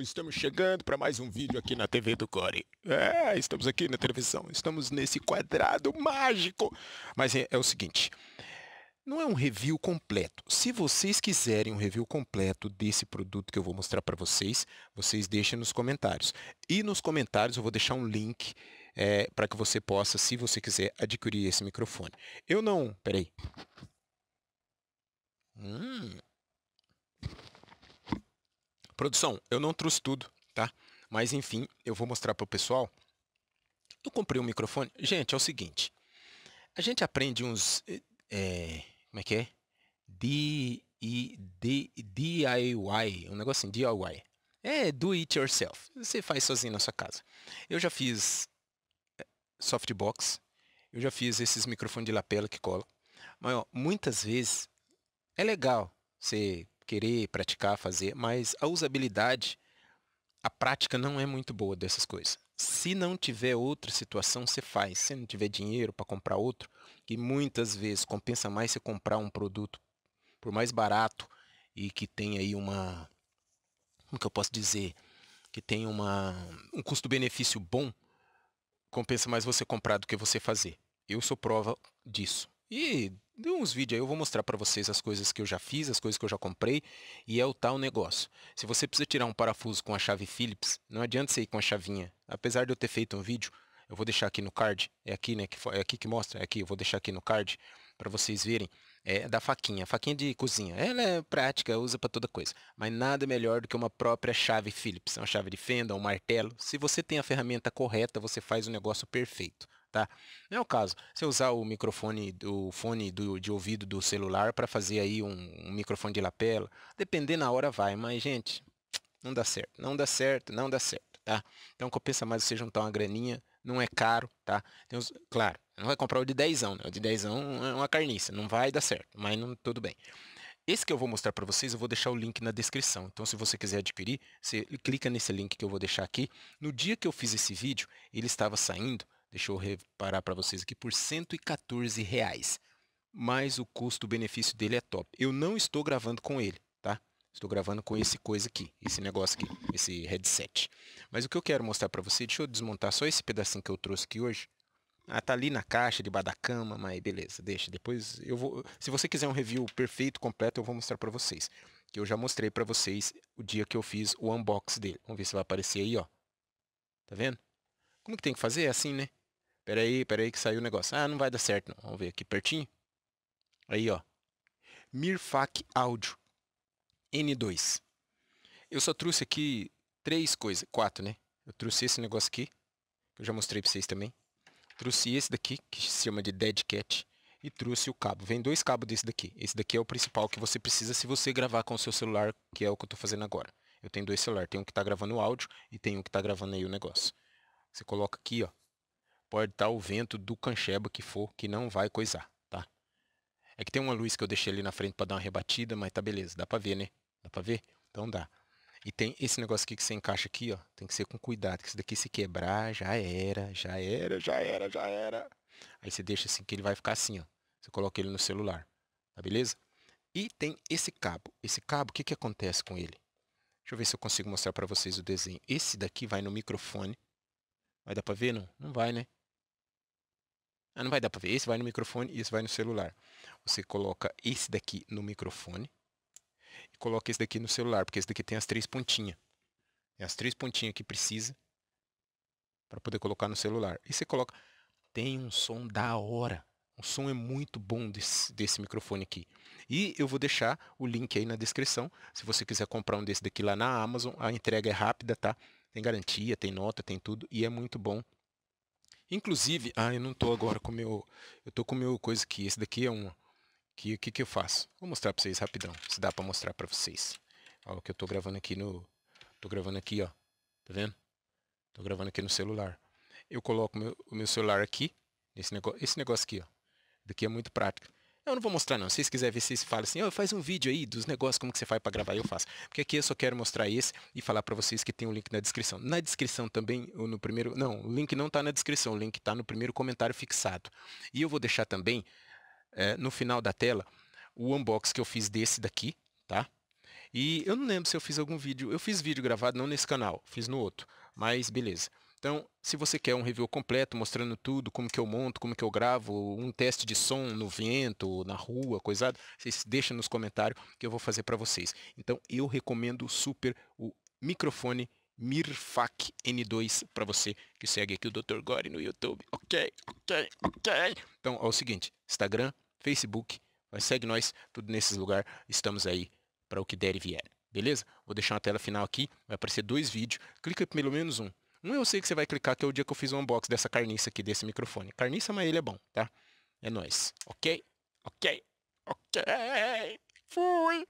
estamos chegando para mais um vídeo aqui na TV do Core. É, estamos aqui na televisão, estamos nesse quadrado mágico. Mas é, é o seguinte, não é um review completo. Se vocês quiserem um review completo desse produto que eu vou mostrar para vocês, vocês deixem nos comentários. E nos comentários eu vou deixar um link é, para que você possa, se você quiser, adquirir esse microfone. Eu não... Peraí. Hum... Produção, eu não trouxe tudo, tá? Mas enfim, eu vou mostrar para o pessoal. Eu comprei um microfone. Gente, é o seguinte. A gente aprende uns. É, como é que é? DIY. Um negocinho, DIY. É do it yourself. Você faz sozinho na sua casa. Eu já fiz eh, softbox. Eu já fiz esses microfones de lapela que cola. Mas ó, muitas vezes é legal você querer praticar, fazer, mas a usabilidade, a prática não é muito boa dessas coisas. Se não tiver outra situação, você faz. Se não tiver dinheiro para comprar outro, que muitas vezes compensa mais você comprar um produto por mais barato e que tem aí uma. Como que eu posso dizer? Que tem uma, um custo-benefício bom, compensa mais você comprar do que você fazer. Eu sou prova disso. E de uns vídeos aí eu vou mostrar para vocês as coisas que eu já fiz, as coisas que eu já comprei e é o tal negócio. Se você precisa tirar um parafuso com a chave Phillips, não adianta você ir com a chavinha. Apesar de eu ter feito um vídeo, eu vou deixar aqui no card, é aqui, né, que é aqui que mostra, é aqui, eu vou deixar aqui no card para vocês verem, é da faquinha, faquinha de cozinha. Ela é prática, usa para toda coisa, mas nada melhor do que uma própria chave Phillips, é uma chave de fenda, um martelo. Se você tem a ferramenta correta, você faz o um negócio perfeito tá? Não é o caso. Você usar o microfone fone do, de ouvido do celular para fazer aí um, um, microfone de lapela, depender na hora vai, mas gente, não dá certo, não dá certo, não dá certo, tá? Então compensa mais você juntar uma graninha, não é caro, tá? claro, não vai comprar o de 10, né? O de 10 é uma carniça, não vai dar certo, mas não, tudo bem. Esse que eu vou mostrar para vocês, eu vou deixar o link na descrição. Então, se você quiser adquirir, você clica nesse link que eu vou deixar aqui. No dia que eu fiz esse vídeo, ele estava saindo deixa eu reparar para vocês aqui, por 114 reais. Mas o custo-benefício dele é top. Eu não estou gravando com ele, tá? Estou gravando com esse coisa aqui, esse negócio aqui, esse headset. Mas o que eu quero mostrar para você, deixa eu desmontar só esse pedacinho que eu trouxe aqui hoje. Ah, tá ali na caixa, debaixo da cama, mas beleza, deixa. Depois eu vou. Se você quiser um review perfeito, completo, eu vou mostrar para vocês. Que eu já mostrei para vocês o dia que eu fiz o unbox dele. Vamos ver se vai aparecer aí, ó. Tá vendo? Como que tem que fazer? É assim, né? Peraí, peraí que saiu o negócio. Ah, não vai dar certo não. Vamos ver aqui pertinho. Aí, ó. Mirfac áudio. N2. Eu só trouxe aqui três coisas, quatro, né? Eu trouxe esse negócio aqui, que eu já mostrei para vocês também. Trouxe esse daqui, que se chama de Dead Cat, e trouxe o cabo. Vem dois cabos desse daqui. Esse daqui é o principal que você precisa se você gravar com o seu celular, que é o que eu estou fazendo agora. Eu tenho dois celulares, tem um que tá gravando o áudio e tem um que tá gravando aí o negócio. Você coloca aqui, ó, pode estar o vento do cancheba que for, que não vai coisar, tá? É que tem uma luz que eu deixei ali na frente para dar uma rebatida, mas tá beleza, dá para ver, né? Dá para ver? Então dá. E tem esse negócio aqui que você encaixa aqui, ó, tem que ser com cuidado, que isso daqui se quebrar, já era, já era, já era, já era. Aí você deixa assim que ele vai ficar assim, ó. Você coloca ele no celular, tá beleza? E tem esse cabo. Esse cabo, o que que acontece com ele? Deixa eu ver se eu consigo mostrar para vocês o desenho. Esse daqui vai no microfone. Vai dar para ver, não? Não vai, né? Ah, não vai dar para ver. Esse vai no microfone e esse vai no celular. Você coloca esse daqui no microfone e coloca esse daqui no celular, porque esse daqui tem as três pontinhas. É as três pontinhas que precisa para poder colocar no celular. E você coloca. Tem um som da hora. O som é muito bom desse, desse microfone aqui. E eu vou deixar o link aí na descrição. Se você quiser comprar um desse daqui lá na Amazon, a entrega é rápida, tá? Tem garantia, tem nota, tem tudo. E é muito bom Inclusive, ah, eu não estou agora com meu, eu tô com meu coisa que esse daqui é um que o que que eu faço? Vou mostrar para vocês rapidão, se dá para mostrar para vocês. Ó, o que eu estou gravando aqui no tô gravando aqui, ó. Tá vendo? Tô gravando aqui no celular. Eu coloco meu, o meu celular aqui nesse negócio, esse negócio aqui, ó. Daqui é muito prático. Eu não vou mostrar, não. Se vocês quiserem ver, vocês falam assim, oh, faz um vídeo aí dos negócios, como que você faz para gravar, eu faço. Porque aqui eu só quero mostrar esse e falar para vocês que tem um link na descrição. Na descrição também, ou no primeiro... Não, o link não está na descrição, o link está no primeiro comentário fixado. E eu vou deixar também, é, no final da tela, o unbox que eu fiz desse daqui, tá? E eu não lembro se eu fiz algum vídeo. Eu fiz vídeo gravado não nesse canal, fiz no outro. Mas beleza. Então, se você quer um review completo, mostrando tudo, como que eu monto, como que eu gravo, um teste de som no vento, na rua, coisado, vocês deixam nos comentários que eu vou fazer para vocês. Então, eu recomendo super o microfone Mirfac N2 para você que segue aqui o Dr. Gore no YouTube. Ok, ok, ok. Então, é o seguinte, Instagram, Facebook, segue nós, tudo nesses lugares, estamos aí para o que der e vier. Beleza? Vou deixar uma tela final aqui, vai aparecer dois vídeos, clica pelo menos um. Um eu sei que você vai clicar, que é o dia que eu fiz o unbox dessa carniça aqui, desse microfone. Carniça, mas ele é bom, tá? É nóis. Ok? Ok? Ok! Fui!